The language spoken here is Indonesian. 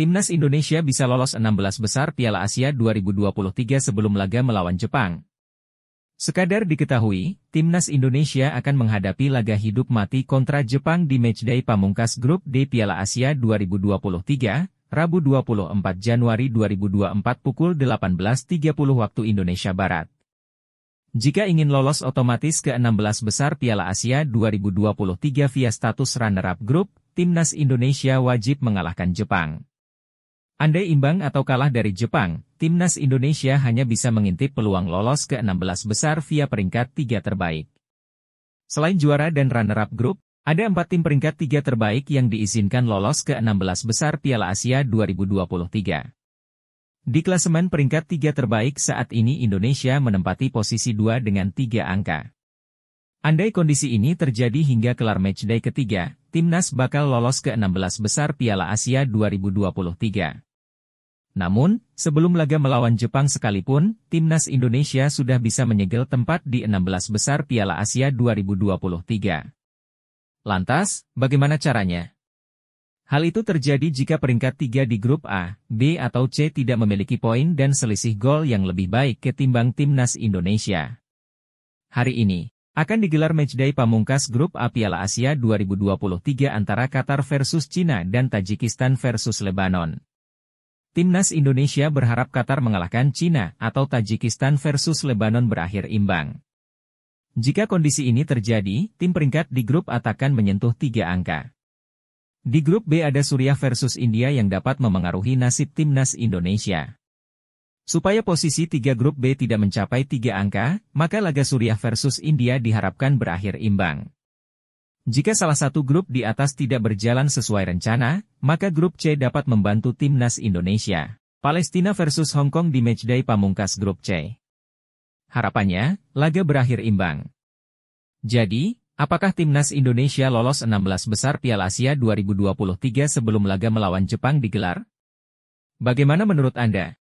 Timnas Indonesia bisa lolos 16 besar Piala Asia 2023 sebelum laga melawan Jepang. Sekadar diketahui, Timnas Indonesia akan menghadapi laga hidup mati kontra Jepang di matchday pamungkas grup D Piala Asia 2023, Rabu 24 Januari 2024 pukul 18.30 waktu Indonesia Barat. Jika ingin lolos otomatis ke 16 besar Piala Asia 2023 via status runner-up grup, Timnas Indonesia wajib mengalahkan Jepang. Andai imbang atau kalah dari Jepang, timnas Indonesia hanya bisa mengintip peluang lolos ke 16 besar via peringkat 3 terbaik. Selain juara dan runner-up grup, ada empat tim peringkat 3 terbaik yang diizinkan lolos ke 16 besar Piala Asia 2023. Di klasemen peringkat 3 terbaik saat ini Indonesia menempati posisi 2 dengan 3 angka. Andai kondisi ini terjadi hingga kelar matchday ketiga, timnas bakal lolos ke 16 besar Piala Asia 2023. Namun, sebelum laga melawan Jepang sekalipun, timnas Indonesia sudah bisa menyegel tempat di 16 besar Piala Asia 2023. Lantas, bagaimana caranya? Hal itu terjadi jika peringkat 3 di grup A, B atau C tidak memiliki poin dan selisih gol yang lebih baik ketimbang timnas Indonesia. Hari ini, akan digelar matchday pamungkas grup A Piala Asia 2023 antara Qatar versus Cina dan Tajikistan versus Lebanon. Timnas Indonesia berharap Qatar mengalahkan Cina atau Tajikistan versus Lebanon berakhir imbang. Jika kondisi ini terjadi, tim peringkat di grup A akan menyentuh tiga angka. Di grup B ada Suriah versus India yang dapat memengaruhi nasib timnas Indonesia. Supaya posisi tiga grup B tidak mencapai tiga angka, maka laga Suriah versus India diharapkan berakhir imbang. Jika salah satu grup di atas tidak berjalan sesuai rencana, maka grup C dapat membantu timnas Indonesia. Palestina versus Hong Kong di matchday pamungkas grup C. Harapannya, laga berakhir imbang. Jadi, apakah timnas Indonesia lolos 16 besar Piala Asia 2023 sebelum laga melawan Jepang digelar? Bagaimana menurut Anda?